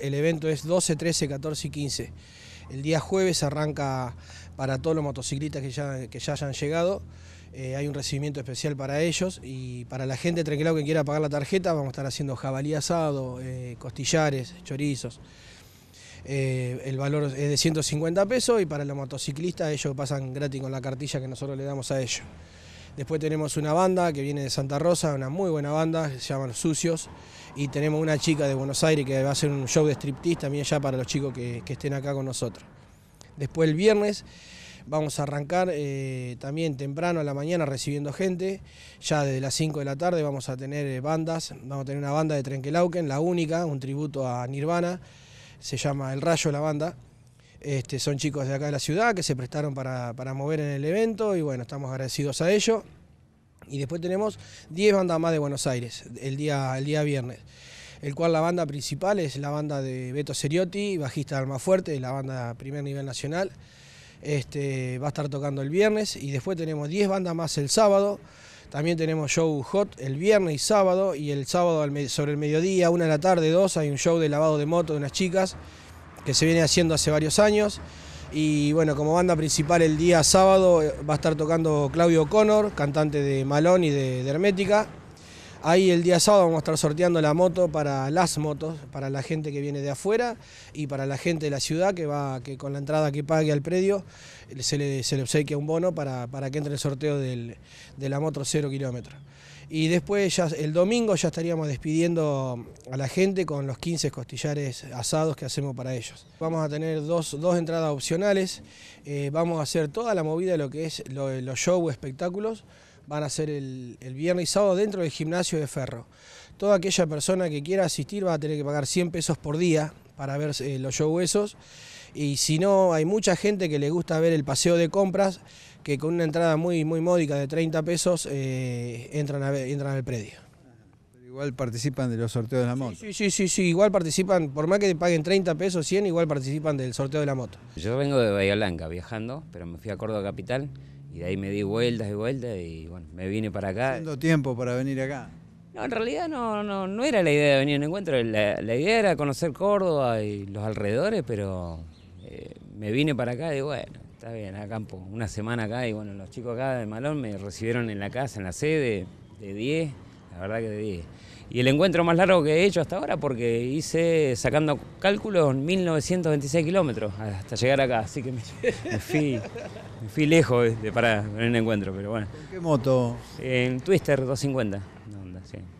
El evento es 12, 13, 14 y 15. El día jueves arranca para todos los motociclistas que ya, hayan llegado. Eh, hay un recibimiento especial para ellos y para la gente tranquila que quiera pagar la tarjeta vamos a estar haciendo jabalí asado, eh, costillares, chorizos. Eh, el valor es de 150 pesos y para los motociclistas ellos pasan gratis con la cartilla que nosotros le damos a ellos. Después tenemos una banda que viene de Santa Rosa, una muy buena banda, se se llaman Sucios. Y tenemos una chica de Buenos Aires que va a hacer un show de striptease también ya para los chicos que, estén acá con nosotros. Después el viernes vamos a arrancar eh, también temprano a la mañana recibiendo gente. Ya desde las 5 de la tarde vamos a tener eh, bandas. Vamos a tener una banda de Trenkelauken la única, un tributo a Nirvana. Se llama El Rayo la banda. Este, son chicos de acá de la ciudad que se prestaron para, mover en el evento y bueno, estamos agradecidos a ellos. Y después tenemos 10 bandas más de Buenos Aires el día, el día viernes, el cual la banda principal es la banda de Beto Seriotti, bajista de Alma Fuerte, la banda primer nivel nacional. Este, va a estar tocando el viernes y después tenemos 10 bandas más el sábado. También tenemos show hot el viernes y sábado y el sábado sobre el mediodía, una de la tarde, dos, hay un show de lavado de moto de unas chicas que se viene haciendo hace varios años. Y bueno, como banda principal el día sábado eh, va a estar tocando Claudio Connor, cantante de Malón y de, Hermética. Ahí el día sábado vamos a estar sorteando la moto para las motos, para la gente que viene de afuera y para la gente de la ciudad que va, que con la entrada que pague al predio se le, se obsequia un bono para, que entre el sorteo de la moto cero kilómetros. Y después el domingo ya estaríamos despidiendo a la gente con los 15 costillares asados que hacemos para ellos. Vamos a tener dos, entradas opcionales, eh, vamos a hacer toda la movida de lo que es los shows, espectáculos, van a ser el, viernes y sábado dentro del gimnasio de Ferro. Toda aquella persona que quiera asistir va a tener que pagar 100 pesos por día para ver eh, los shows esos. Y si no, hay mucha gente que le gusta ver el paseo de compras, que con una entrada muy, muy módica de 30 pesos eh, entran, entran al predio. Igual participan de los sorteos de la moto. Sí, sí, sí, sí, igual participan, por más que paguen 30 pesos, 100, igual participan del sorteo de la moto. Yo vengo de Bahía Blanca viajando, pero me fui a Córdoba Capital y de ahí me di vueltas y vueltas y bueno, me vine para acá. Haciendo tiempo para venir acá? No, en realidad no, no, no era la idea de venir a encuentro, la, idea era conocer Córdoba y los alrededores, pero eh, me vine para acá y bueno, Está bien, a campo. Una semana acá y bueno, los chicos acá de Malón me recibieron en la casa, en la sede, de 10, la verdad que de 10. Y el encuentro más largo que he hecho hasta ahora porque hice, sacando cálculos, 1926 kilómetros hasta llegar acá. Así que me, fui, lejos de, para el encuentro, pero bueno. ¿En qué moto? En Twister 250. No, sí.